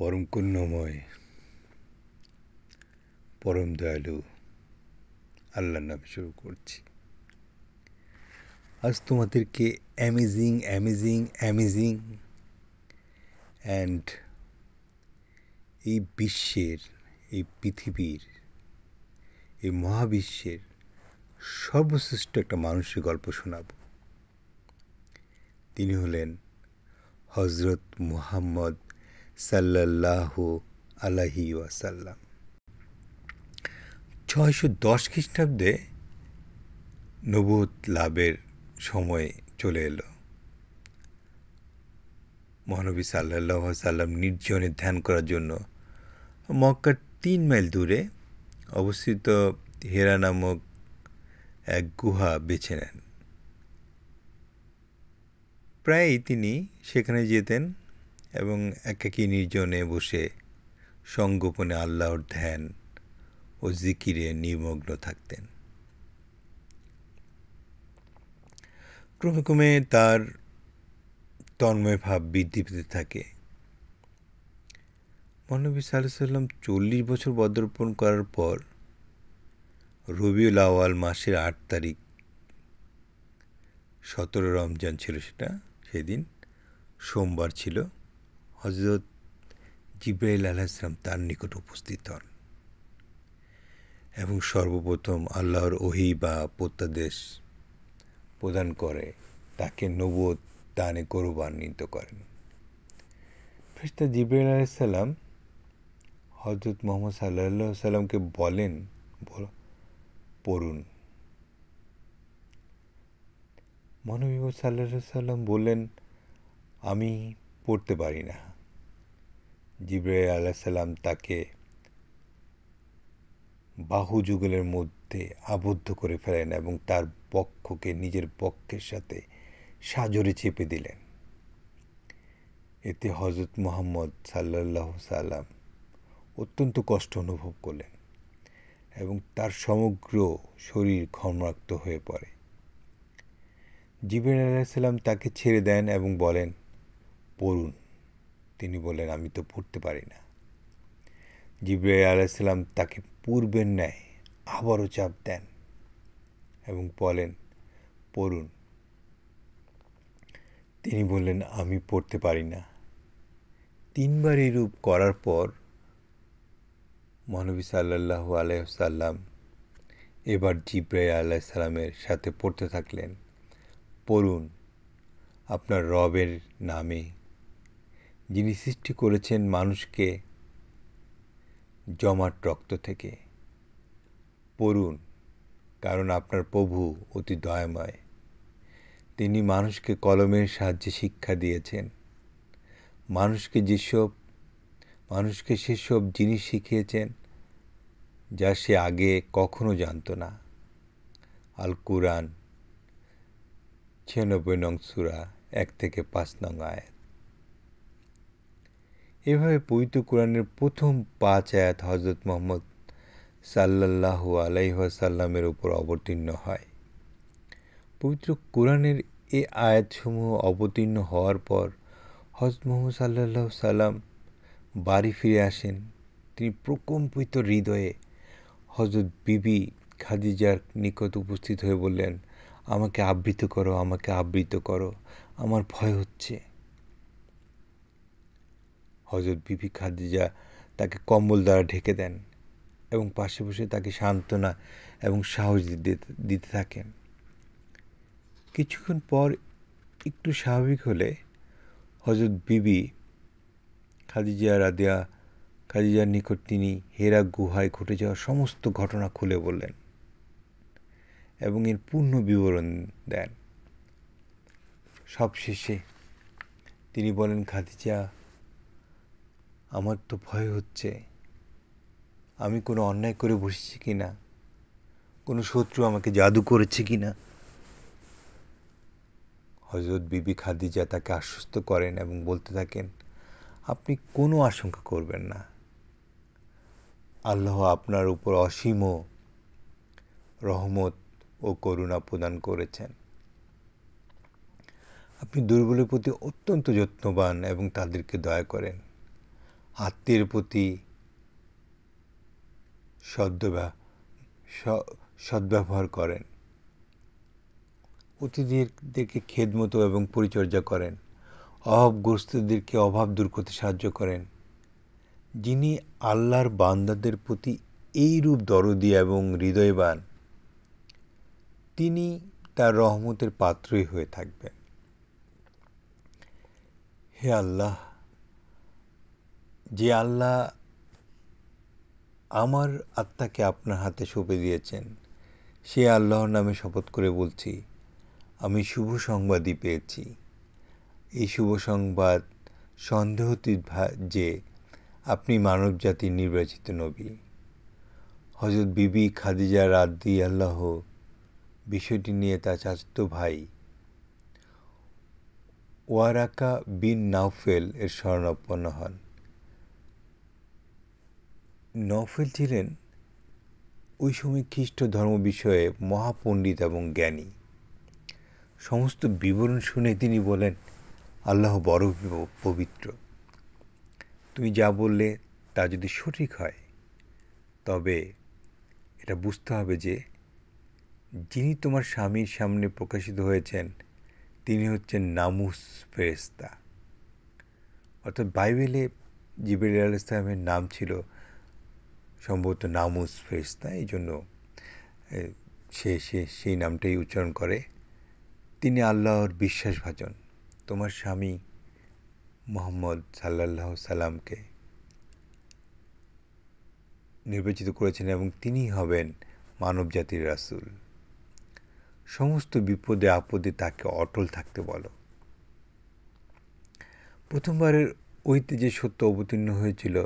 পরম কুণ্যময় পরম দয়ালু আল্লাহর নামে শুরু করছি আজ তোমাদেরকে অ্যামেজিং অ্যামেজিং অ্যামেজিং অ্যান্ড এই বিশ্বের এই পৃথিবীর এই মহাবিশ্বের সর্বশ্রেষ্ঠ একটা মানুষের গল্প শোনাব তিনি হলেন হজরত মুহাম্মদ সাল্লাহ আলহি ওয়াসাল্লাম ছয়শো দশ খ্রিস্টাব্দে নবুত লাভের সময় চলে এলো মহানবী সাল্লাহ সাল্লাম নির্জনে ধ্যান করার জন্য মক্কার তিন মাইল দূরে অবস্থিত হেরা নামক এক গুহা বেছে নেন প্রায়ই তিনি সেখানে যেতেন এবং একাকী নির্জনে বসে সংগোপনে আল্লাহর ধ্যান ও জিকিরে নিমগ্ন থাকতেন ক্রমে ক্রমে তার তন্ময় ভাব বৃদ্ধি পেতে থাকে মহানবী সাল্লাহ সাল্লাম চল্লিশ বছর বদর্পণ করার পর রবিউল আওয়াল মাসের আট তারিখ সতেরো রমজান ছিল সেটা সেদিন সোমবার ছিল হজরত জিব্রাইল আলাহিসাম তার নিকট উপস্থিত হন এবং সর্বপ্রথম আল্লাহর ওহি বা প্রত্যাদেশ প্রদান করে তাকে নবোধ দানে গৌরবান্বিত করেন ফেরিস্তা জিব্রাইল আলাইসাল্লাম হজরত মোহাম্মদ সাল্লাহ সাল্লামকে বলেন পড়ুন মহানবী সাল্লা সাল্লাম বললেন আমি পড়তে পারি না জিব্রাইল আলাইসাল্লাম তাকে বাহু যুগলের মধ্যে আবদ্ধ করে ফেলেন এবং তার পক্ষকে নিজের পক্ষের সাথে সাজরে চেপে দিলেন এতে হজরত মোহাম্মদ সাল্লাহ সাল্লাম অত্যন্ত কষ্ট অনুভব করলেন এবং তার সমগ্র শরীর ক্ষমরাক্ত হয়ে পড়ে জিবের আলাহিসাল্লাম তাকে ছেড়ে দেন এবং বলেন পড়ুন তিনি বললেন আমি তো পড়তে পারি না জিব্রাইল আলাইসাল্লাম তাকে পূর্বের ন্যায় আবারও চাপ দেন এবং বলেন পড়ুন তিনি বললেন আমি পড়তে পারি না তিনবার এরূপ রূপ করার পর মহানবী সাল্লাহ আলাইসাল্লাম এবার জিব্রাই আল্লাহ সাথে পড়তে থাকলেন পড়ুন আপনার রবের নামে যিনি সৃষ্টি করেছেন মানুষকে জমাট রক্ত থেকে পড়ুন কারণ আপনার প্রভু অতি দয়াময় তিনি মানুষকে কলমের সাহায্যে শিক্ষা দিয়েছেন মানুষকে যেসব মানুষকে সেসব জিনিস শিখিয়েছেন যা সে আগে কখনো জানত না আল কুরআন ছিয়ানব্বই নং সুরা এক থেকে পাঁচ নং আয়াত এভাবে পবিত্র কোরআনের প্রথম পাঁচ আয়াত হজরত মোহাম্মদ সাল্লাহ সাল্লামের উপর অবতীর্ণ হয় পবিত্র কোরআনের এ আয়াতসমূহ অবতীর্ণ হওয়ার পর হজরত মোহাম্মদ সাল্লাহ সাল্লাম বাড়ি ফিরে আসেন তিনি প্রকম্পিত হৃদয়ে হজরত বিবি খাদিজার নিকট উপস্থিত হয়ে বললেন আমাকে আবৃত করো আমাকে আবৃত করো আমার ভয় হচ্ছে হজরত বিবি খাদিজা তাকে কম্বল দ্বারা ঢেকে দেন এবং পাশে বসে তাকে সান্ত্বনা এবং সাহস দিতে থাকেন কিছুক্ষণ পর একটু স্বাভাবিক হলে হজরত বিবি খাদিজা রাদিয়া খাদিজার নিকট তিনি হেরা গুহায় ঘটে যাওয়া সমস্ত ঘটনা খুলে বললেন এবং এর পূর্ণ বিবরণ দেন সবশেষে তিনি বলেন খাদিজা আমার তো ভয় হচ্ছে আমি কোনো অন্যায় করে বসেছি কি না কোনো শত্রু আমাকে জাদু করেছে কি না হজরত বিবি খাদিজা তাকে আশ্বস্ত করেন এবং বলতে থাকেন আপনি কোনো আশঙ্কা করবেন না আল্লাহ আপনার উপর অসীম রহমত ও করুণা প্রদান করেছেন আপনি দুর্বলের প্রতি অত্যন্ত যত্নবান এবং তাদেরকে দয়া করেন আত্মীয়ের প্রতি সদ্ব্যবহার করেন অতিথিদেরকে খেদমতো এবং পরিচর্যা করেন অভাবগ্রস্তদেরকে অভাব দূর করতে সাহায্য করেন যিনি আল্লাহর বান্দাদের প্রতি এইরূপ দরদি এবং হৃদয়বান তিনি তার রহমতের পাত্রই হয়ে থাকবেন হে আল্লাহ যে আল্লাহ আমার আত্মাকে আপনার হাতে সঁপে দিয়েছেন সে আল্লাহর নামে শপথ করে বলছি আমি শুভ সংবাদই পেয়েছি এই শুভ সংবাদ সন্দেহতীত যে আপনি মানব জাতির নির্বাচিত নবী হজরত বিবি খাদিজা রাদ্দি আল্লাহ বিষয়টি নিয়ে তা চাচত ভাই ওয়ারাকা বিন নাউফেল এর শরণাপন্ন হন নফেল ছিলেন ওই সময় খ্রিস্ট ধর্ম বিষয়ে মহাপণ্ডিত এবং জ্ঞানী সমস্ত বিবরণ শুনে তিনি বলেন আল্লাহ বড় পবিত্র তুমি যা বললে তা যদি সঠিক হয় তবে এটা বুঝতে হবে যে যিনি তোমার স্বামীর সামনে প্রকাশিত হয়েছেন তিনি হচ্ছেন নামুস ফেরেস্তা অর্থাৎ বাইবেলে জিবের আল ইসলামের নাম ছিল সম্ভবত নামুজ ফেরেস্তা এই জন্য সে সে সেই নামটাই উচ্চারণ করে তিনি আল্লাহর বিশ্বাসভাজন তোমার স্বামী মোহাম্মদ সাল্লাহ সাল্লামকে নির্বাচিত করেছেন এবং তিনি হবেন জাতির রাসুল সমস্ত বিপদে আপদে তাকে অটল থাকতে বলো প্রথমবারের ঐতিহ্যে সত্য অবতীর্ণ হয়েছিল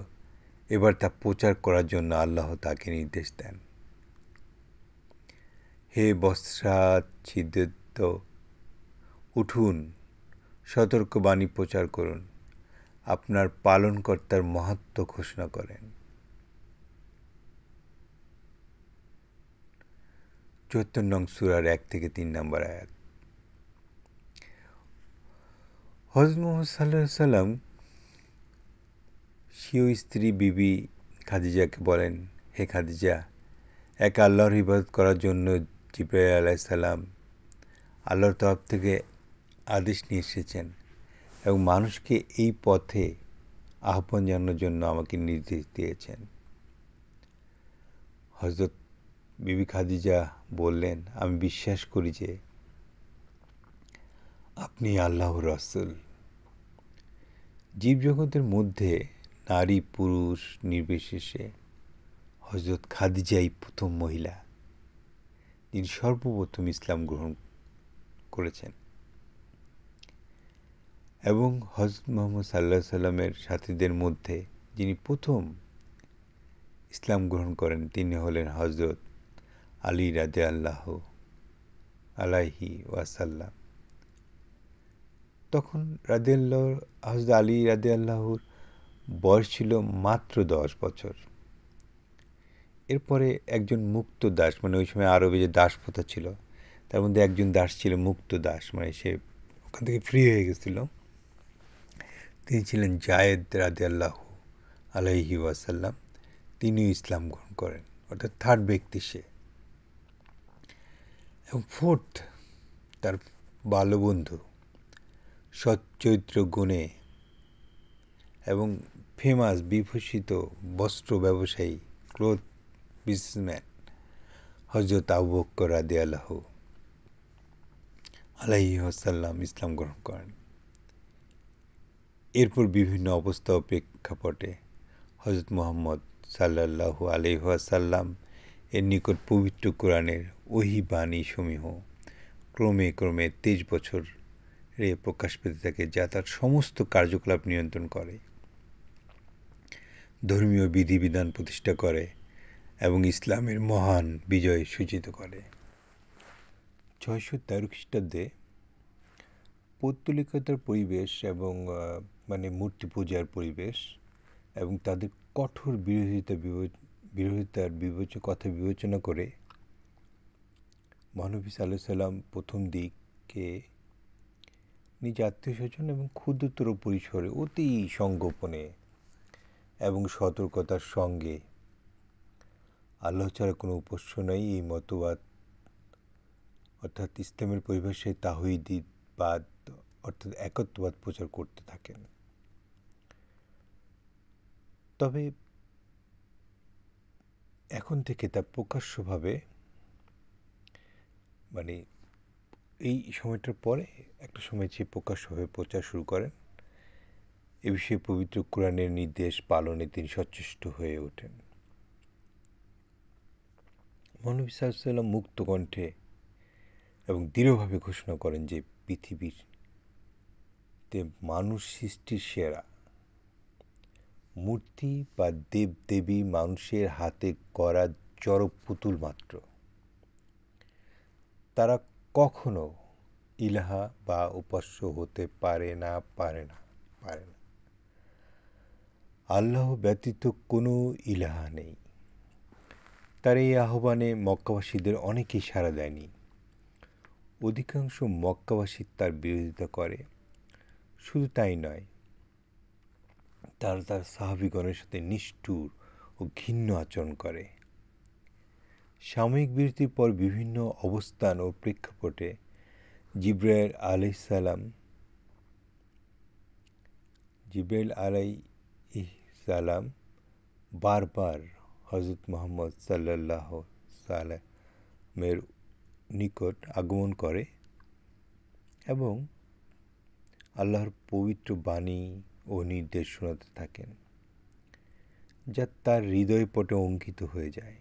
এবার তা প্রচার করার জন্য আল্লাহ তাকে নির্দেশ দেন হে বস্রা বস্ত্রাচ্ছিদ্রিত উঠুন সতর্কবাণী প্রচার করুন আপনার পালনকর্তার মহাত্ম ঘোষণা করেন চুয়াত্তর নং সুরার এক থেকে তিন নম্বর আয়াত হজম সাল্লাহ সাল্লাম স্বীয় স্ত্রী বিবি খাদিজাকে বলেন হে খাদিজা এক আল্লাহর ইবাদত করার জন্য জিব্রাহ আলাইসাল্লাম আল্লাহর তরফ থেকে আদেশ নিয়ে এসেছেন এবং মানুষকে এই পথে আহ্বান জানানোর জন্য আমাকে নির্দেশ দিয়েছেন হজরত বিবি খাদিজা বললেন আমি বিশ্বাস করি যে আপনি আল্লাহ রসুল জীবজগতের মধ্যে নারী পুরুষ নির্বিশেষে হজরত খাদিজাই প্রথম মহিলা তিনি সর্বপ্রথম ইসলাম গ্রহণ করেছেন এবং হজরত মোহাম্মদ সাল্লা সাল্লামের সাথীদের মধ্যে যিনি প্রথম ইসলাম গ্রহণ করেন তিনি হলেন হজরত আলী রাজে আল্লাহ আলাহি ওয়াসাল্লাম তখন রাজে আল্লাহ হজরত আলী রাজে আল্লাহর বয়স ছিল মাত্র দশ বছর এরপরে একজন মুক্ত দাস মানে ওই সময় আরবে যে দাস প্রথা ছিল তার মধ্যে একজন দাস ছিল মুক্ত দাস মানে সে ওখান থেকে ফ্রি হয়ে গেছিল তিনি ছিলেন জায়েদ রাদে আল্লাহ আলহি ওয়াসাল্লাম তিনিও ইসলাম গ্রহণ করেন অর্থাৎ থার্ড ব্যক্তি সে এবং ফোর্থ তার বালবন্ধু সচ্চৈত্র গুণে এবং ফেমাস বিভূষিত বস্ত্র ব্যবসায়ী ক্লোথ বিজনেসম্যান হজরত আবু বক্কর রাদে আল্লাহ আলাইসাল্লাম ইসলাম গ্রহণ করেন এরপর বিভিন্ন অবস্থা প্রেক্ষাপটে হজরত মোহাম্মদ সাল্লাহ আলহাসাল্লাম এর নিকট পবিত্র কোরআনের ওহি বাণী ক্রমে ক্রমে তেইশ বছর রে প্রকাশ পেতে থাকে যা তার সমস্ত কার্যকলাপ নিয়ন্ত্রণ করে ধর্মীয় বিধিবিধান প্রতিষ্ঠা করে এবং ইসলামের মহান বিজয় সূচিত করে ছয়শো তেরো খ্রিস্টাব্দে পৌত্তলিকতার পরিবেশ এবং মানে মূর্তি পূজার পরিবেশ এবং তাদের কঠোর বিরোধিতা বিরোধিতার বিবেচ কথা বিবেচনা করে মহানবী সাল্লাহ সাল্লাম প্রথম দিককে নিজ আত্মীয় স্বজন এবং ক্ষুদ্রতর পরিসরে অতি সংগোপনে এবং সতর্কতার সঙ্গে আল্লাহ ছাড়া কোনো উপস্য নাই এই মতবাদ অর্থাৎ ইসলামের পরিভাষে তাহিদিবাদ অর্থাৎ একত্ববাদ প্রচার করতে থাকেন তবে এখন থেকে তা প্রকাশ্যভাবে মানে এই সময়টার পরে একটা সময় যে প্রকাশ্যভাবে প্রচার শুরু করেন এ বিষয়ে পবিত্র কোরআনের নির্দেশ পালনে তিনি সচেষ্ট হয়ে ওঠেন মহানবী সাল্লাম মুক্ত কণ্ঠে এবং দৃঢ়ভাবে ঘোষণা করেন যে পৃথিবীর তে মানুষ সৃষ্টির সেরা মূর্তি বা দেব দেবী মানুষের হাতে করা চরক পুতুল মাত্র তারা কখনো ইলাহা বা উপাস্য হতে পারে না পারে না পারে না আল্লাহ ব্যতীত কোনো ইলাহা নেই তার এই আহ্বানে মক্কাবাসীদের অনেকেই সাড়া দেয়নি অধিকাংশ মক্কাবাসী তার বিরোধিতা করে শুধু তাই নয় তারা তার সাহাবিগণের সাথে নিষ্ঠুর ও ঘিন্ন আচরণ করে সাময়িক বিরতির পর বিভিন্ন অবস্থান ও প্রেক্ষাপটে জিব্রাইল আলাইসালাম জিব্রাইল আলাই সালাম বারবার হজরত মোহাম্মদ সাল্লাহ সালামের নিকট আগমন করে এবং আল্লাহর পবিত্র বাণী ও নির্দেশ শোনাতে থাকেন যা তার হৃদয় পটে অঙ্কিত হয়ে যায়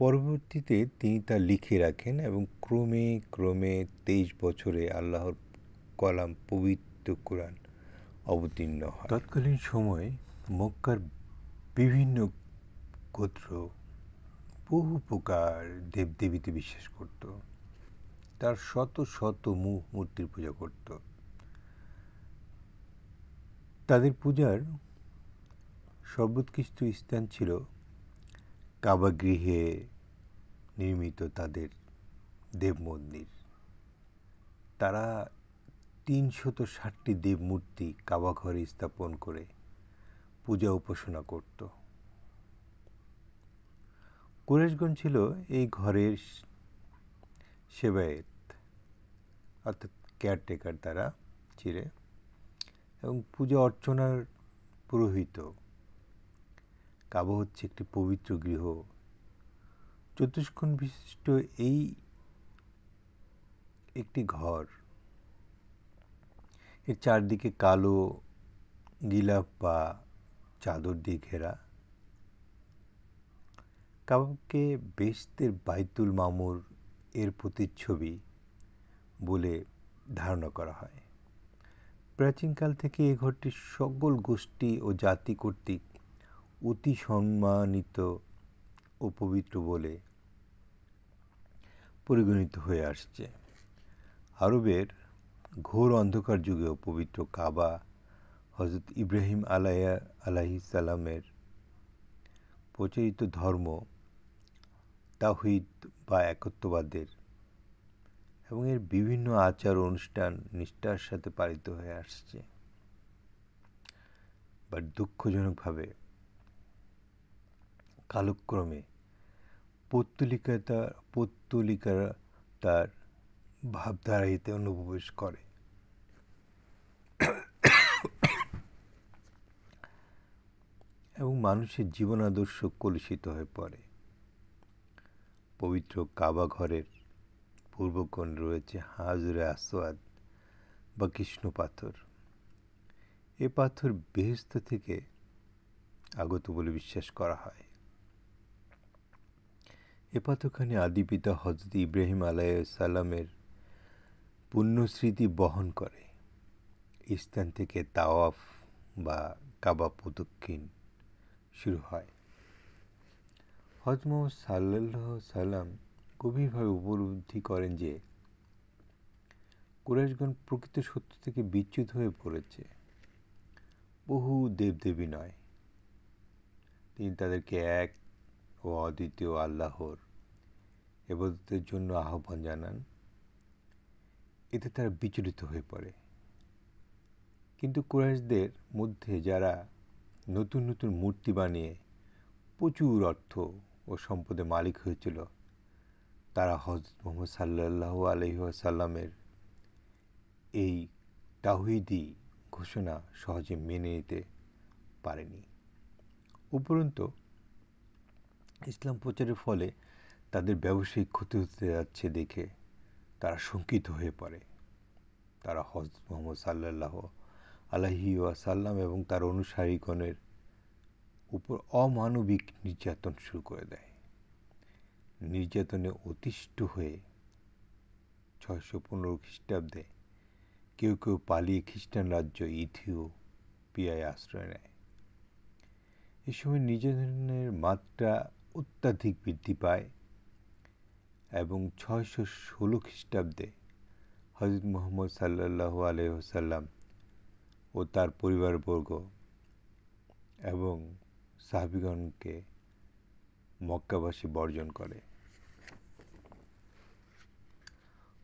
পরবর্তীতে তিনি তা লিখে রাখেন এবং ক্রমে ক্রমে তেইশ বছরে আল্লাহর কলাম পবিত্র কোরআন অবতীর্ণ হয় তৎকালীন সময়ে মক্কার বিভিন্ন গোত্র বহু প্রকার দেবদেবীতে বিশ্বাস করত তার শত শত মুখ মূর্তির পূজা করত তাদের পূজার সর্বোৎকৃষ্ট স্থান ছিল কাবা গৃহে নির্মিত তাদের দেব মন্দির তারা তিনশত ষাটটি দেবমূর্তি কাবাঘরে স্থাপন করে পূজা উপাসনা করত কুরেশগঞ্জ ছিল এই ঘরের সেবায়েত অর্থাৎ কেয়ারটেকার দ্বারা চিরে এবং পূজা অর্চনার পুরোহিত কাবা হচ্ছে একটি পবিত্র গৃহ চতুষ্কোণ বিশিষ্ট এই একটি ঘর এর চারদিকে কালো গিলাফ বা চাদর দিয়ে ঘেরা কাবাবকে বেশতের বাইতুল মামুর এর প্রতিচ্ছবি বলে ধারণা করা হয় প্রাচীনকাল থেকে এ ঘরটি সকল গোষ্ঠী ও জাতি কর্তৃক অতি সম্মানিত ও পবিত্র বলে পরিগণিত হয়ে আসছে আরবের ঘোর অন্ধকার যুগেও পবিত্র কাবা হজরত ইব্রাহিম আলাইয়া আলাহি সালামের প্রচলিত ধর্ম তাহিদ বা একত্ববাদের এবং এর বিভিন্ন আচার অনুষ্ঠান নিষ্ঠার সাথে পালিত হয়ে আসছে বাট দুঃখজনকভাবে কালক্রমে পত্তলিকতা পত্তলিকারা তার ভাবধারাইতে অনুপ্রবেশ করে এবং মানুষের জীবন আদর্শ কলুষিত হয়ে পড়ে পবিত্র কাবা ঘরের পূর্বকোণ রয়েছে হাজরে আসোয়াদ বা কৃষ্ণ পাথর এ পাথর বেহেস্ত থেকে আগত বলে বিশ্বাস করা হয় এ পাথরখানে আদিপিতা হজরত ইব্রাহিম আলাইসাল্লামের পুণ্যস্মৃতি বহন করে স্থান থেকে তাওয়াফ বা কাবা প্রদক্ষিণ শুরু হয় হজম সাল্লাহ সাল্লাম গভীরভাবে উপলব্ধি করেন যে কুরেশগণ প্রকৃত সত্য থেকে বিচ্যুত হয়ে পড়েছে বহু দেবদেবী নয় তিনি তাদেরকে এক ও অদ্বিতীয় আল্লাহর এবাদতের জন্য আহ্বান জানান এতে তারা বিচলিত হয়ে পড়ে কিন্তু কুরাইশদের মধ্যে যারা নতুন নতুন মূর্তি বানিয়ে প্রচুর অর্থ ও সম্পদের মালিক হয়েছিল তারা হজরত মোহাম্মদ সাল্লাহ আলহিহাসাল্লামের এই তাহিদি ঘোষণা সহজে মেনে নিতে পারেনি উপরন্ত ইসলাম প্রচারের ফলে তাদের ব্যবসায়িক ক্ষতি হতে যাচ্ছে দেখে তারা শঙ্কিত হয়ে পড়ে তারা হজরত মোহাম্মদ সাল্লাহ আলহি ওয়াসাল্লাম এবং তার অনুসারীগণের উপর অমানবিক নির্যাতন শুরু করে দেয় নির্যাতনে অতিষ্ঠ হয়ে ছয়শো পনেরো খ্রিস্টাব্দে কেউ কেউ পালিয়ে খ্রিস্টান রাজ্য পিয়ায় আশ্রয় নেয় এ সময় নির্যাতনের মাত্রা অত্যাধিক বৃদ্ধি পায় এবং ছয়শো ষোলো খ্রিস্টাব্দে হজরত মোহাম্মদ সাল্লাহ আলহ্লাম ও তার পরিবারবর্গ এবং সাহাবিগণকে মক্কাবাসী বর্জন করে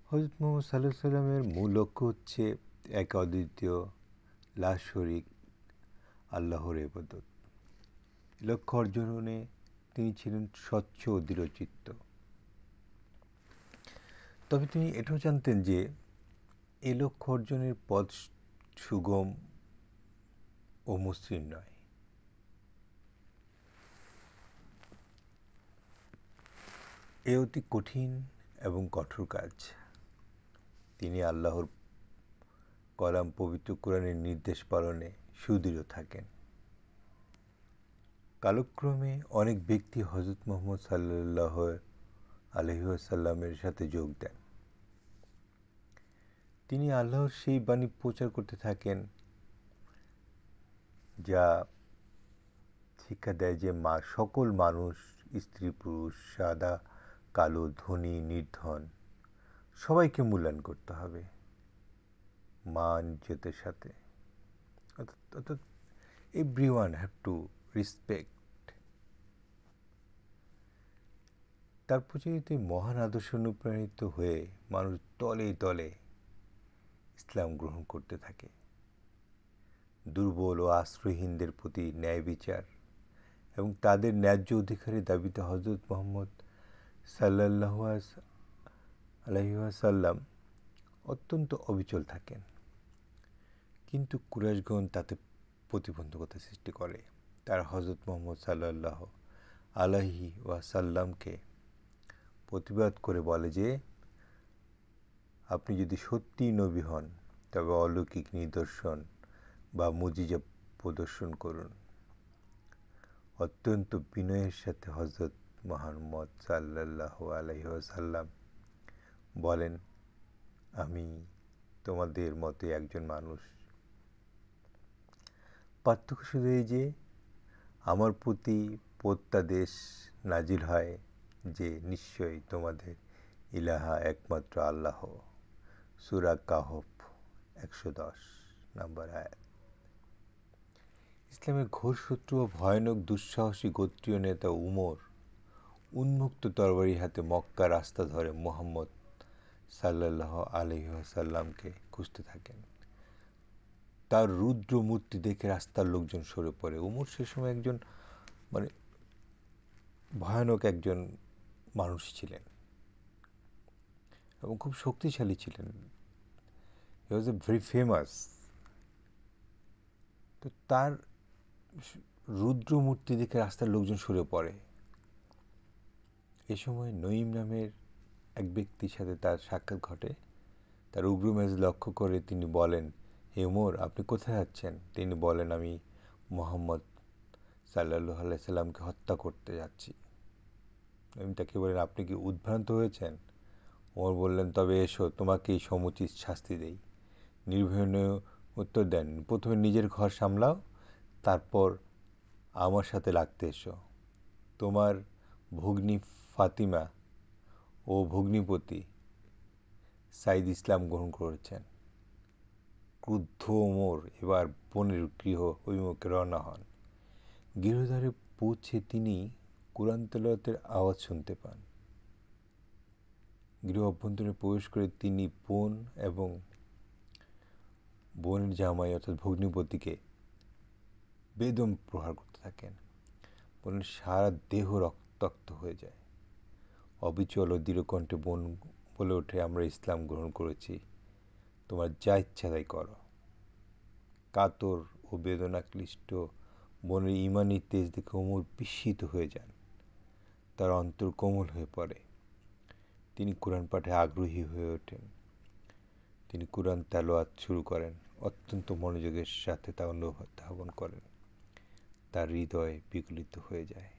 হজরত মোহাম্মদ সাল্লাহ সাল্লামের মূল লক্ষ্য হচ্ছে এক অদ্বিতীয় লাশ শরিক আল্লাহর এবাদত লক্ষ্য অর্জনে তিনি ছিলেন স্বচ্ছ অধিরচিত্ত তবে তিনি এটাও জানতেন যে এ লক্ষ্য অর্জনের পথ সুগম ও মসৃণ নয় এ অতি কঠিন এবং কঠোর কাজ তিনি আল্লাহর কলাম পবিত্র কোরআনের নির্দেশ পালনে সুদৃঢ় থাকেন কালক্রমে অনেক ব্যক্তি হজরত মোহাম্মদ সাল্লাহর আলহিহাসাল্লামের সাথে যোগ দেন তিনি আল্লাহর সেই বাণী প্রচার করতে থাকেন যা শিক্ষা দেয় যে মা সকল মানুষ স্ত্রী পুরুষ সাদা কালো ধনী নির্ধন সবাইকে মূল্যায়ন করতে হবে মান জেতের সাথে অর্থাৎ every one have to respect তার প্রচারিত মহান আদর্শ অনুপ্রাণিত হয়ে মানুষ তলে তলে ইসলাম গ্রহণ করতে থাকে দুর্বল ও আশ্রয়হীনদের প্রতি ন্যায় বিচার এবং তাদের ন্যায্য অধিকারের দাবিতে হজরত মোহাম্মদ সাল্লাহ আলহিহাসাল্লাম অত্যন্ত অবিচল থাকেন কিন্তু কুরাশগণ তাতে প্রতিবন্ধকতা সৃষ্টি করে তারা হজরত মোহাম্মদ সাল্লাহ আলহি ওয়াসাল্লামকে প্রতিবাদ করে বলে যে আপনি যদি সত্যিই নবী হন তবে অলৌকিক নিদর্শন বা মুজিজা প্রদর্শন করুন অত্যন্ত বিনয়ের সাথে হজরত মোহাম্মদ সাল্লাহ আলহ্লাম বলেন আমি তোমাদের মতে একজন মানুষ পার্থক্য শুধু এই যে আমার প্রতি প্রত্যাদেশ নাজিল হয় যে নিশ্চয়ই তোমাদের ইলাহা একমাত্র আল্লাহ সুরা কাহফ একশো দশ নম্বর এক ইসলামের ঘোর শত্রু ও ভয়ানক দুঃসাহসী গোত্রীয় নেতা উমর উন্মুক্ত তরবারি হাতে মক্কা রাস্তা ধরে মোহাম্মদ সাল্লাহ আলহ্লামকে খুঁজতে থাকেন তার রুদ্র মূর্তি দেখে রাস্তার লোকজন সরে পড়ে উমর সে সময় একজন মানে ভয়ানক একজন মানুষ ছিলেন এবং খুব শক্তিশালী ছিলেন হি ওয়াজ এ ভেরি ফেমাস তো তার রুদ্রমূর্তি দেখে রাস্তার লোকজন সরে পড়ে এ সময় নঈম নামের এক ব্যক্তির সাথে তার সাক্ষাৎ ঘটে তার উগ্র মেজ লক্ষ্য করে তিনি বলেন হে উমর আপনি কোথায় যাচ্ছেন তিনি বলেন আমি মোহাম্মদ সাল্লাহ আলাইসাল্লামকে হত্যা করতে যাচ্ছি আমি তাকে বললেন আপনি কি উদ্ভ্রান্ত হয়েছেন ওমর বললেন তবে এসো তোমাকেই সমুচিত শাস্তি দেই নির্ভয় উত্তর দেন প্রথমে নিজের ঘর সামলাও তারপর আমার সাথে লাগতে এসো তোমার ভগ্নী ফাতিমা ও ভগ্নিপতি সাইদ ইসলাম গ্রহণ করেছেন ক্রুদ্ধ ওমর এবার বনের গৃহ অভিমুখে রওনা হন গৃহধারে পৌঁছে তিনি কোরআন তেলাওয়াতের আওয়াজ শুনতে পান গৃহ অভ্যন্তরে প্রবেশ করে তিনি বোন এবং বোনের জামাই অর্থাৎ ভগ্নীপতিকে বেদম প্রহার করতে থাকেন বোনের সারা দেহ রক্তাক্ত হয়ে যায় অবিচল ও দৃঢ়কণ্ঠে বোন বলে ওঠে আমরা ইসলাম গ্রহণ করেছি তোমার যা ইচ্ছা তাই করো কাতর ও বেদনাক্লিষ্ট বনের ইমানি তেজ দেখে ওমর বিস্মিত হয়ে যান তার অন্তর কোমল হয়ে পড়ে তিনি কোরআন পাঠে আগ্রহী হয়ে ওঠেন তিনি কোরআন তালোয়াত শুরু করেন অত্যন্ত মনোযোগের সাথে তা অনুধাবন করেন তার হৃদয় বিগলিত হয়ে যায়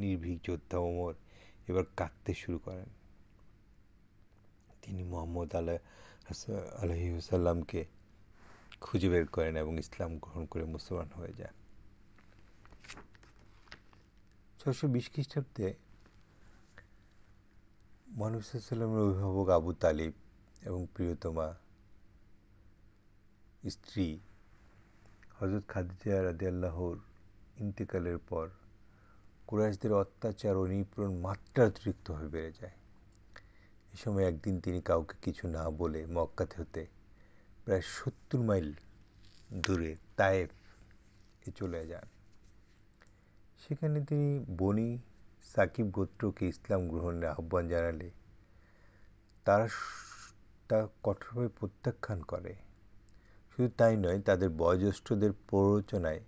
নির্ভীক যোদ্ধা ওমর এবার কাঁদতে শুরু করেন তিনি মোহাম্মদ আলা আলহি খুঁজে বের করেন এবং ইসলাম গ্রহণ করে মুসলমান হয়ে যান ছশো বিশ খ্রিস্টাব্দে মানুষের অভিভাবক আবু তালিব এবং প্রিয়তমা স্ত্রী হজরত খাদিজা আল্লাহর ইন্তেকালের পর কুরাইশদের অত্যাচার ও নিপূরণ মাত্রা অতিরিক্ত হয়ে বেড়ে যায় এ সময় একদিন তিনি কাউকে কিছু না বলে মক্কাতে হতে প্রায় সত্তর মাইল দূরে তায়েফ এ চলে যান সেখানে তিনি বনি সাকিব গোত্রকে ইসলাম গ্রহণের আহ্বান জানালে তারা তা কঠোরভাবে প্রত্যাখ্যান করে শুধু তাই নয় তাদের বয়োজ্যেষ্ঠদের প্ররোচনায়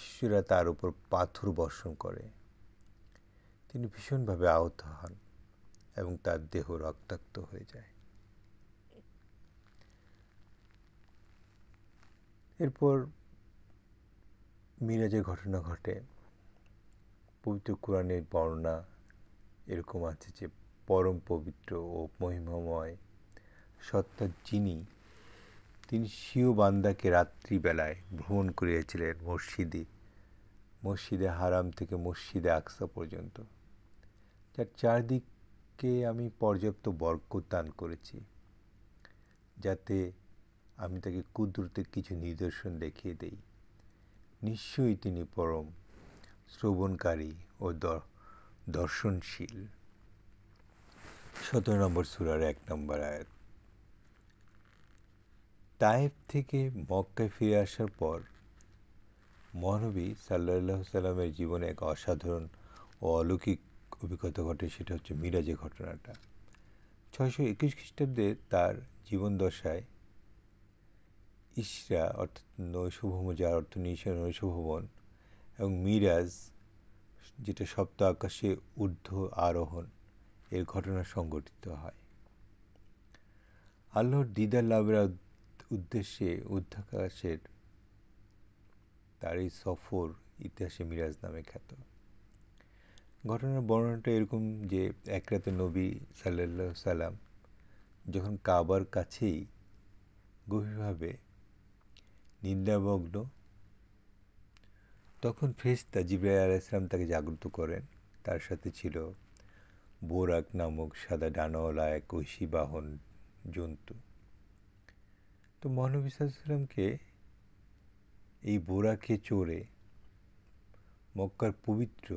শিশুরা তার উপর পাথর বর্ষণ করে তিনি ভীষণভাবে আহত হন এবং তার দেহ রক্তাক্ত হয়ে যায় এরপর মিরাজের ঘটনা ঘটে পবিত্র কোরআনের বর্ণনা এরকম আছে যে পরম পবিত্র ও মহিমাময় সত্তা যিনি তিনি সিও বান্দাকে রাত্রিবেলায় ভ্রমণ করিয়েছিলেন মসজিদে মসজিদে হারাম থেকে মসজিদে আকসা পর্যন্ত যার চারদিককে আমি পর্যাপ্ত বরকত দান করেছি যাতে আমি তাকে কুদরতে কিছু নিদর্শন দেখিয়ে দেই নিশ্চয়ই তিনি পরম শ্রবণকারী ও দর্শনশীল সতেরো নম্বর সুরার এক নম্বর আয়াত তায়েব থেকে মক্কায় ফিরে আসার পর মহানবী সাল্লাহ সাল্লামের জীবনে এক অসাধারণ ও অলৌকিক অভিজ্ঞতা ঘটে সেটা হচ্ছে মিরাজের ঘটনাটা ছয়শো একুশ খ্রিস্টাব্দে তার জীবনদশায় ইসরা অর্থাৎ নৈশভূম যার অর্থ নিশা নৈশভবন এবং মিরাজ যেটা সপ্ত আকাশে ঊর্ধ্ব আরোহণ এর ঘটনা সংঘটিত হয় আল্লাহর দিদার লাভের উদ্দেশ্যে উদ্ধাকাশের তার এই সফর ইতিহাসে মিরাজ নামে খ্যাত ঘটনার বর্ণনাটা এরকম যে এক রাতে নবী সাল্লা সাল্লাম যখন কাবার কাছেই গভীরভাবে নিন্দামগ্ন তখন ফেরেশতা জিব্রাইল ইসলাম তাকে জাগ্রত করেন তার সাথে ছিল বোরাক নামক সাদা ডানাওয়ালা এক ঐশী বাহন জন্তু তো মহানবী সাল্লামকে এই বোরাকে চড়ে মক্কার পবিত্র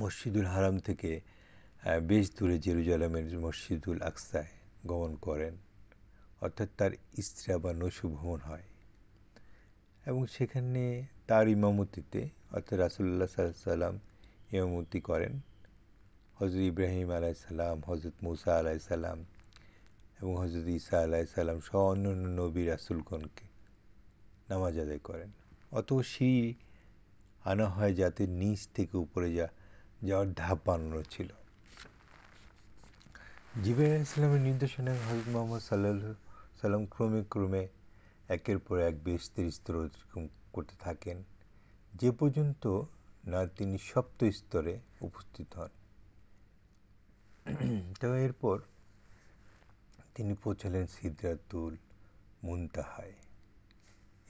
মসজিদুল হারাম থেকে বেশ দূরে জেরুজালামের মসজিদুল আকসায় গমন করেন অর্থাৎ তার ইস্ত্রা বা নৈশ ভ্রমণ হয় এবং সেখানে তার ইমামতিতে অর্থাৎ রাসুল্লাহ সাল্লাম ইমামতি করেন হজরত ইব্রাহিম আলাইসাল্লাম হজরত মুসা আলাইসাল্লাম এবং হজরত ইসা আলাইসাল্লাম সহ অন্যান্য নবী রাসুলগণকে নামাজ আদায় করেন অত সিঁড়ি আনা হয় যাতে নিচ থেকে উপরে যা যাওয়ার ধাপ বানানো ছিল জিবের ইসলামের নির্দেশনে হজরত মোহাম্মদ সাল্লাহ সাল্লাম ক্রমে ক্রমে একের পর এক বেশ তিরিস্তর অতিক্রম করতে থাকেন যে পর্যন্ত না তিনি সপ্ত স্তরে উপস্থিত হন তো এরপর তিনি পৌঁছালেন সিদ্ধাতুল মুন্তাহায়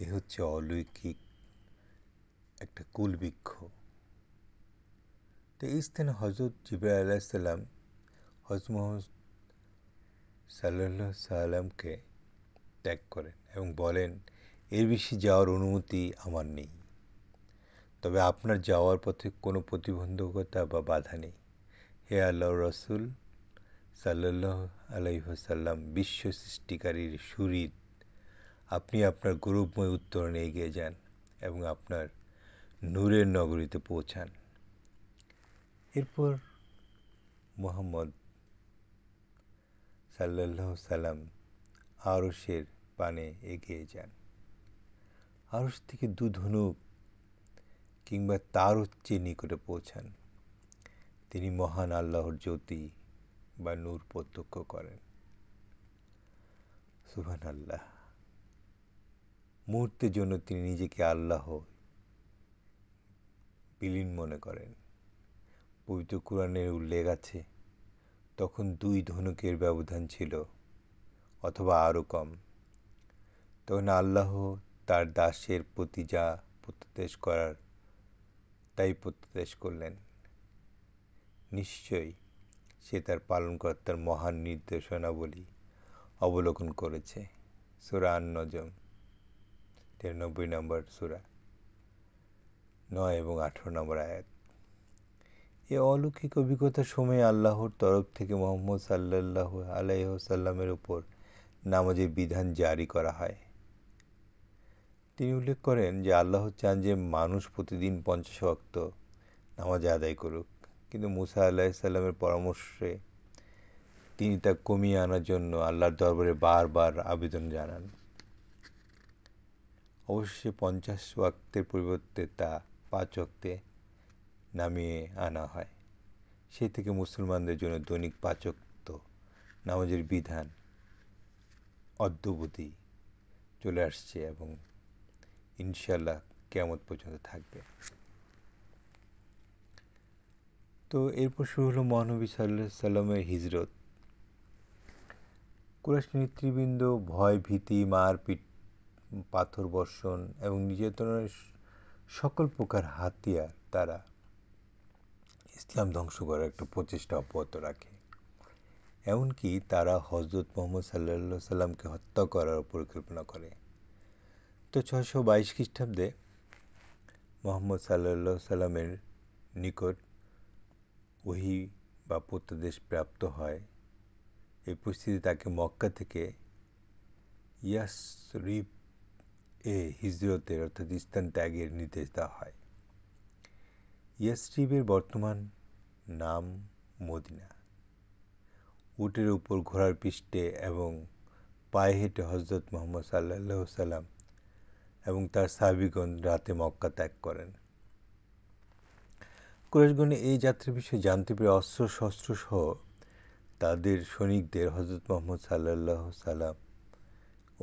এ হচ্ছে অলৌকিক একটা কুলবৃক্ষ তো এই স্থানে হজরত জিবা আলাইসাল্লাম হজম সাল্লাহ সাল্লামকে ত্যাগ করেন এবং বলেন এর বেশি যাওয়ার অনুমতি আমার নেই তবে আপনার যাওয়ার পথে কোনো প্রতিবন্ধকতা বা বাধা নেই হে আল্লাহ রসুল সাল্লাহ আলাইহসাল্লাম বিশ্ব সৃষ্টিকারীর সুরিদ আপনি আপনার গৌরবময় উত্তরণে এগিয়ে যান এবং আপনার নূরের নগরীতে পৌঁছান এরপর মোহাম্মদ সাল্লাহ সাল্লাম আরশের পানে এগিয়ে যান আরস থেকে দু ধনুক কিংবা তার চেয়ে নিকটে পৌঁছান তিনি মহান আল্লাহর জ্যোতি বা নূর প্রত্যক্ষ করেন সুহান আল্লাহ মুহূর্তের জন্য তিনি নিজেকে আল্লাহ বিলীন মনে করেন পবিত্র কোরআনের উল্লেখ আছে তখন দুই ধনুকের ব্যবধান ছিল অথবা আরও কম তখন আল্লাহ তার দাসের প্রতি যা প্রত্যাদেশ করার তাই প্রত্যাদেশ করলেন নিশ্চয়ই সে তার পালনকর্তার মহান নির্দেশনাবলী অবলোকন করেছে সুরা আন নজম তিরানব্বই নম্বর সুরা নয় এবং আঠেরো নম্বর আয়াত এ অলৌকিক অভিজ্ঞতার সময়ে আল্লাহর তরফ থেকে মোহাম্মদ সাল্লাহ আলাইসাল্লামের ওপর নামাজের বিধান জারি করা হয় তিনি উল্লেখ করেন যে আল্লাহ চান যে মানুষ প্রতিদিন পঞ্চাশ অক্ত নামাজ আদায় করুক কিন্তু মুসা আল্লাহিসাল্লামের পরামর্শে তিনি তা কমিয়ে আনার জন্য আল্লাহর দরবারে বারবার আবেদন জানান অবশেষে পঞ্চাশ ওয়াক্তের পরিবর্তে তা পাঁচ ওয়াক্তে নামিয়ে আনা হয় সে থেকে মুসলমানদের জন্য দৈনিক পাচক্ত নামাজের বিধান অদ্যবধি চলে আসছে এবং ইনশাল্লাহ কেমন পর্যন্ত থাকবে তো এরপর শুরু হলো মহানবী সাল্লাহ সাল্লামের হিজরত কুরাশ নেতৃবৃন্দ ভয় ভীতি মারপিট পাথর বর্ষণ এবং নির্যাতনের সকল প্রকার হাতিয়ার তারা ইসলাম ধ্বংস করার একটা প্রচেষ্টা অব্যাহত রাখে এমনকি তারা হজরত মোহাম্মদ সাল্লা সাল্লামকে হত্যা করার পরিকল্পনা করে তো ছশো বাইশ খ্রিস্টাব্দে মোহাম্মদ সাল্লা সাল্লামের নিকট ওহি বা প্রত্যাদেশ প্রাপ্ত হয় এই পরিস্থিতি তাকে মক্কা থেকে ইয়াসরিফ এ হিজরতের অর্থাৎ স্থান ত্যাগের নির্দেশ দেওয়া হয় ইয়াসরিফের বর্তমান নাম মদিনা উটের উপর ঘোড়ার পৃষ্ঠে এবং পায়ে হেঁটে হজরত মোহাম্মদ সাল্লাহ সাল্লাম এবং তার সাহাবিগণ রাতে মক্কা ত্যাগ করেন কুরেশগণ এই যাত্রী বিষয়ে জানতে পেরে অস্ত্র সহ তাদের সৈনিকদের হজরত মোহাম্মদ সাল্লাহ সাল্লাম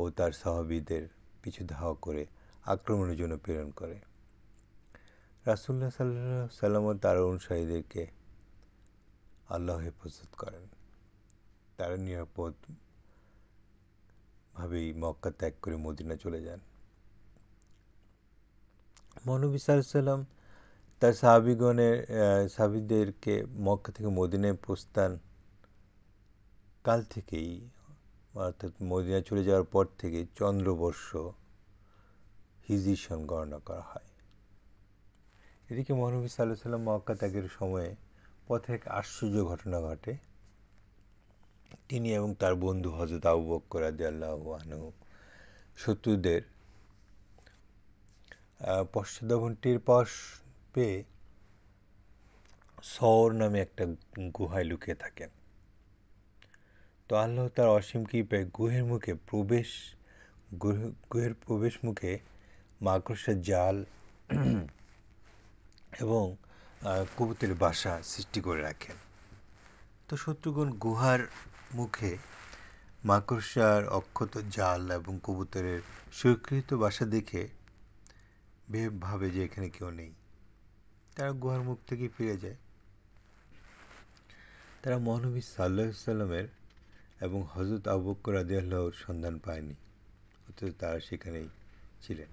ও তার সাহাবিদের পিছু ধাওয়া করে আক্রমণের জন্য প্রেরণ করে রাসুল্লাহ সাল্লাহ সাল্লাম তার অনুসারীদেরকে আল্লাহ হেফাজত করেন তারা নিরাপদভাবেই মক্কা ত্যাগ করে মদিনা চলে যান মহানবী সাল্লাম তার সাহাবিগণের সাহাবিদেরকে মক্কা থেকে মদিনায় প্রস্থান কাল থেকেই অর্থাৎ মদিনা চলে যাওয়ার পর থেকে চন্দ্রবর্ষ হিজি সন গণনা করা হয় এদিকে মহানবী সাল্লাহ সাল্লাম মক্কা ত্যাগের সময়ে পথে এক আশ্চর্য ঘটনা ঘটে তিনি এবং তার বন্ধু হজরত আবু বক্কর আদি আল্লাহ আনহু শত্রুদের পশ্চাদভনটির টের পাশ পেয়ে সর নামে একটা গুহায় লুকিয়ে থাকেন তো আল্লাহ তার অসীম কৃপায় গুহের মুখে প্রবেশ গুহের প্রবেশ মুখে মাকড়সার জাল এবং কবুতের বাসা সৃষ্টি করে রাখেন তো শত্রুগণ গুহার মুখে মাকড়সার অক্ষত জাল এবং কবুতরের সুরক্ষিত বাসা দেখে ভাবে যে এখানে কেউ নেই তারা গুহার মুখ থেকেই ফিরে যায় তারা মহানবী সাল্লাহ সাল্লামের এবং হজরত আবুবক্কর রাজিয়াল্লাহর সন্ধান পায়নি অথচ তারা সেখানেই ছিলেন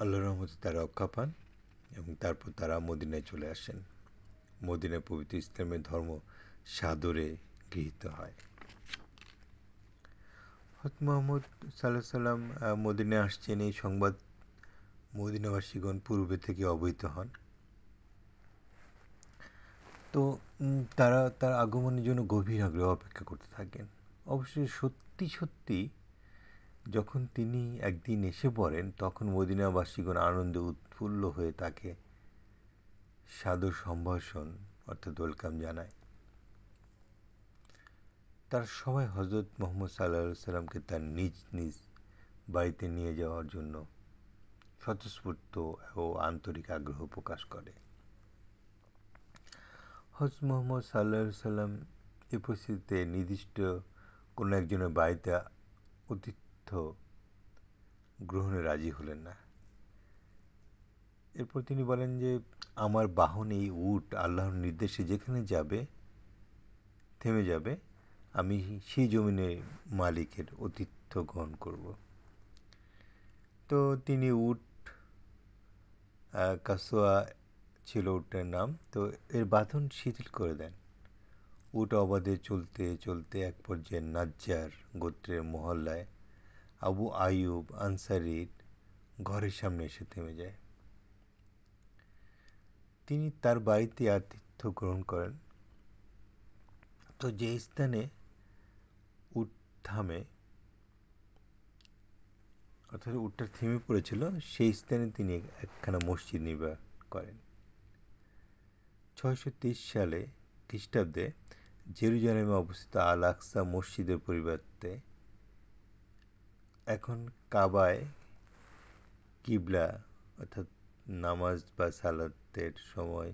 আল্লাহ রহমতে তারা রক্ষা পান এবং তারপর তারা মদিনায় চলে আসেন মদিনায় পবিত্র ইসলামের ধর্ম সাদরে গৃহীত হয় হত মোহাম্মদ সাল্লাহ সাল্লাম মদিনায় আসছেন এই সংবাদ মদিনাবাসীগণ পূর্বে থেকে অবহিত হন তো তারা তার আগমনের জন্য গভীর আগ্রহ অপেক্ষা করতে থাকেন অবশ্যই সত্যি সত্যি যখন তিনি একদিন এসে পড়েন তখন মদিনাবাসীগণ আনন্দে উৎফুল্ল হয়ে তাকে সাধু সম্ভাষণ অর্থাৎ ওয়েলকাম জানায় তার সবাই হজরত মোহাম্মদ সাল্লা সাল্লামকে তার নিজ নিজ বাড়িতে নিয়ে যাওয়ার জন্য স্বতঃস্ফূর্ত ও আন্তরিক আগ্রহ প্রকাশ করে হজ মোহাম্মদ সাল্লাহ সাল্লাম উপস্থিতিতে নির্দিষ্ট কোনো একজনের বাড়িতে অতিথ্য গ্রহণে রাজি হলেন না এরপর তিনি বলেন যে আমার বাহন এই উট আল্লাহর নির্দেশে যেখানে যাবে থেমে যাবে আমি সেই জমিনের মালিকের অতিথ্য গ্রহণ করব তো তিনি উট কাসোয়া ছিল উটের নাম তো এর বাঁধন শিথিল করে দেন উট অবাধে চলতে চলতে এক পর্যায়ে নাজ্জার গোত্রের মহল্লায় আবু আয়ুব আনসারির ঘরের সামনে এসে থেমে যায় তিনি তার বাড়িতে আতিথ্য গ্রহণ করেন তো যে স্থানে উট থামে অর্থাৎ উটটার থিমে পড়েছিল সেই স্থানে তিনি একখানা মসজিদ নির্মাণ করেন ছয়শো সালে খ্রিস্টাব্দে জেরুজালেমে অবস্থিত আল আকসা মসজিদের পরিবর্তে এখন কাবায় কিবলা অর্থাৎ নামাজ বা সালাতের সময়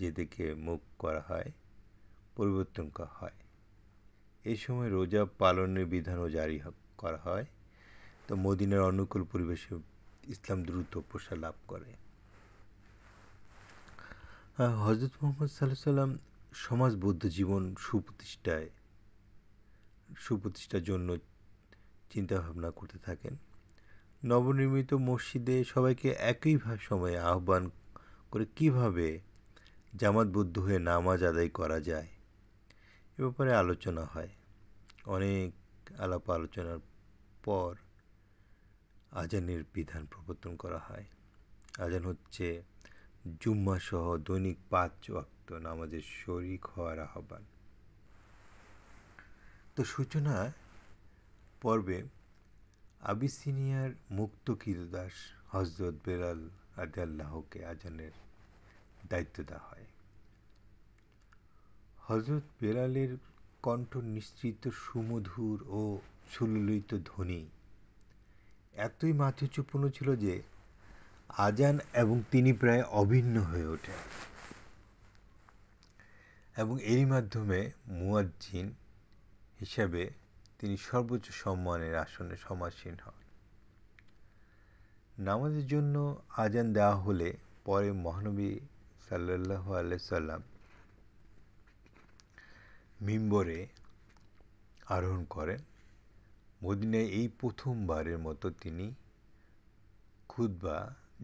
যেদিকে মুখ করা হয় পরিবর্তন করা হয় এ সময় রোজা পালনের বিধানও জারি করা হয় তো মদিনার অনুকূল পরিবেশে ইসলাম দ্রুত প্রসার লাভ করে হজরত মোহাম্মদ সাল্লাহ সাল্লাম সমাজ বৌদ্ধ জীবন সুপ্রতিষ্ঠায় সুপ্রতিষ্ঠার জন্য চিন্তাভাবনা করতে থাকেন নবনির্মিত মসজিদে সবাইকে একই সময়ে আহ্বান করে কিভাবে বুদ্ধ হয়ে নামাজ আদায় করা যায় এ ব্যাপারে আলোচনা হয় অনেক আলাপ আলোচনার পর আজানের বিধান প্রবর্তন করা হয় আজান হচ্ছে জুম্মা সহ দৈনিক পাঁচ ওয়াক্ত নামাজের শরিক হওয়ার আহ্বান তো সূচনা পর্বে আবিসিনিয়ার মুক্ত কিরদাস হজরত বেলাল আদি আল্লাহকে আজানের দায়িত্ব দেওয়া হয় হজরত বেলালের কণ্ঠ নিশ্চিত সুমধুর ও সুললিত ধ্বনি এতই মাধুর্যপূর্ণ ছিল যে আজান এবং তিনি প্রায় অভিন্ন হয়ে ওঠে এবং এরই মাধ্যমে মুয়াজ্জিন হিসাবে তিনি সর্বোচ্চ সম্মানের আসনে সমাসীন হন নামাজের জন্য আজান দেওয়া হলে পরে মহানবী সাল্লাহ সাল্লাম মিম্বরে আরোহণ করেন মদিনায় এই প্রথমবারের মতো তিনি খুদ্া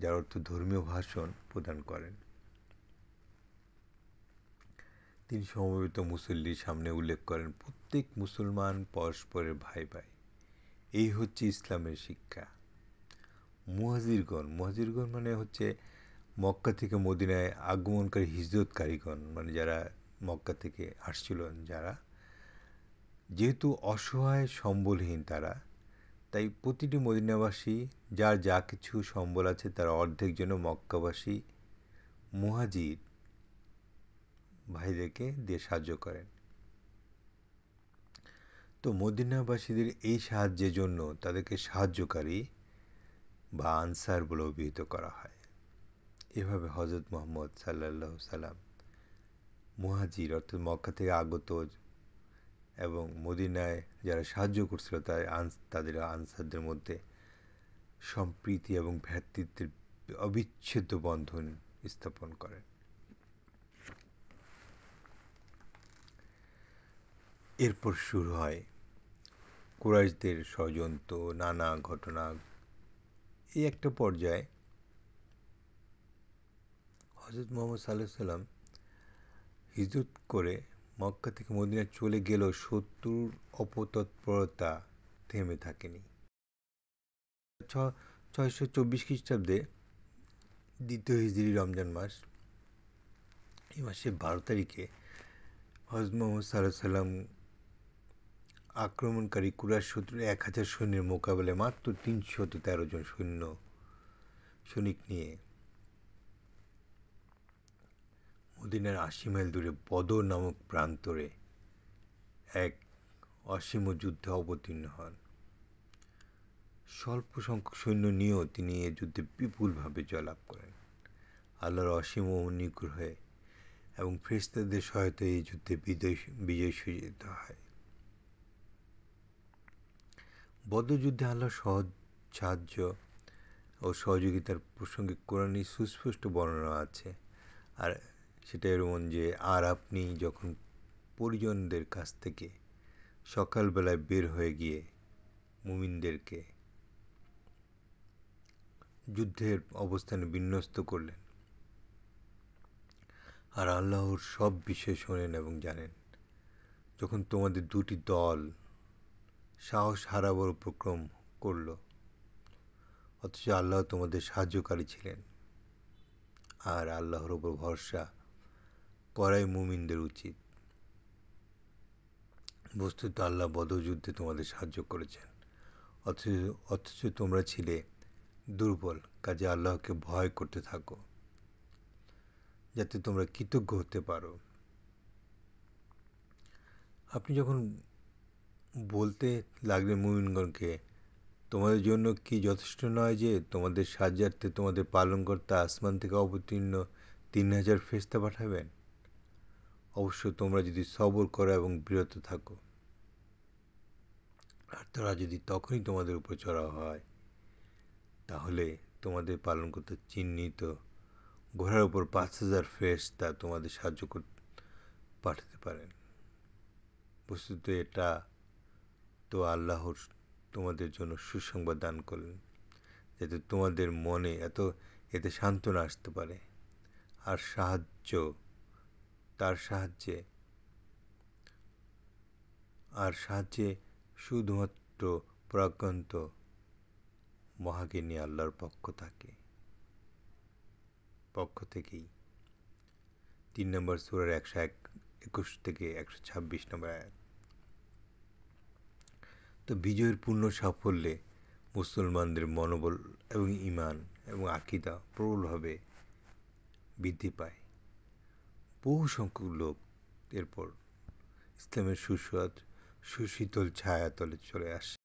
যার অর্থ ধর্মীয় ভাষণ প্রদান করেন তিনি সমবেত মুসল্লির সামনে উল্লেখ করেন প্রত্যেক মুসলমান পরস্পরের ভাই ভাই এই হচ্ছে ইসলামের শিক্ষা মুহাজিরগণ মুহাজিরগণ মানে হচ্ছে মক্কা থেকে মদিনায় আগমনকারী হিজরতকারীগণ মানে যারা মক্কা থেকে আসছিল যারা যেহেতু অসহায় সম্বলহীন তারা তাই প্রতিটি মদিনাবাসী যার যা কিছু সম্বল আছে তার অর্ধেক জন্য মক্কাবাসী মুহাজির ভাইদেরকে দিয়ে সাহায্য করেন তো মদিনাবাসীদের এই সাহায্যের জন্য তাদেরকে সাহায্যকারী বা আনসার বলে অভিহিত করা হয় এভাবে হজরত মোহাম্মদ সাল্লাহ সাল্লাম মুহাজির অর্থাৎ মক্কা থেকে আগত এবং মদিনায় যারা সাহায্য করছিল তাই আনস তাদের আনসারদের মধ্যে সম্প্রীতি এবং ভ্রাতৃত্বের অবিচ্ছেদ্য বন্ধন স্থাপন করেন এরপর শুরু হয় কুরাইশদের ষড়যন্ত্র নানা ঘটনা এই একটা পর্যায়ে হজরত মোহাম্মদ সাল্লাহ সাল্লাম হিজরত করে মক্কা থেকে মদিনা চলে গেলেও শত্রুর অপতৎপরতা থেমে থাকেনি ছ ছয়শো চব্বিশ খ্রিস্টাব্দে দ্বিতীয় হিজড়ি রমজান মাস এই মাসের বারো তারিখে হজম সাল্লাম আক্রমণকারী কুরার শত্রুর এক হাজার সৈন্যের মোকাবেলায় মাত্র তিনশত তেরো জন সৈন্য সৈনিক নিয়ে মদিনার আশি মাইল দূরে বদর নামক প্রান্তরে এক অসীম যুদ্ধে অবতীর্ণ হন স্বল্প সংখ্যক সৈন্য নিয়েও তিনি এ যুদ্ধে বিপুলভাবে জয়লাভ করেন আল্লাহর অসীম অনুগ্রহে এবং ফ্রিস্তাদের সহায়তা এই যুদ্ধে বিজয় বিজয় সুজিত হয় বদ্ধযুদ্ধে আল্লাহ সহজ সাহায্য ও সহযোগিতার প্রসঙ্গে কোরআনই সুস্পষ্ট বর্ণনা আছে আর সেটা এমন যে আর আপনি যখন পরিজনদের কাছ থেকে সকালবেলায় বের হয়ে গিয়ে মুমিনদেরকে যুদ্ধের অবস্থানে বিন্যস্ত করলেন আর আল্লাহর সব বিষয় শোনেন এবং জানেন যখন তোমাদের দুটি দল সাহস হারাবার উপক্রম করল অথচ আল্লাহ তোমাদের সাহায্যকারী ছিলেন আর আল্লাহর ওপর ভরসা করাই মুমিনদের উচিত বস্তুত আল্লাহ বদযুদ্ধে তোমাদের সাহায্য করেছেন অথচ অথচ তোমরা ছিলে দুর্বল কাজে আল্লাহকে ভয় করতে থাকো যাতে তোমরা কৃতজ্ঞ হতে পারো আপনি যখন বলতে লাগলেন মুমিনগণকে তোমাদের জন্য কি যথেষ্ট নয় যে তোমাদের সাহায্যার্থে তোমাদের পালনকর্তা আসমান থেকে অবতীর্ণ তিন হাজার ফেস্তা পাঠাবেন অবশ্য তোমরা যদি সবর করো এবং বিরত থাকো আর তারা যদি তখনই তোমাদের উপর চড়া হয় তাহলে তোমাদের পালন করতে চিহ্নিত ঘোড়ার উপর পাঁচ হাজার ফেস তা তোমাদের সাহায্য পাঠাতে পারেন বস্তুত এটা তো আল্লাহর তোমাদের জন্য সুসংবাদ দান করলেন যাতে তোমাদের মনে এত এতে সান্ত্বনা আসতে পারে আর সাহায্য তার সাহায্যে আর সাহায্যে শুধুমাত্র প্রাজ্ঞন্ত মহাগিনী আল্লাহর পক্ষ থাকে পক্ষ থেকেই তিন নম্বর সুরের একশো এক একুশ থেকে একশো ছাব্বিশ নম্বর তো বিজয়ের পূর্ণ সাফল্যে মুসলমানদের মনোবল এবং ইমান এবং আকিদা প্রবলভাবে বৃদ্ধি পায় বহু সংখ্যক লোক এরপর ইসলামের সুস্বাদ সুশীতল ছায়াতলে চলে আসে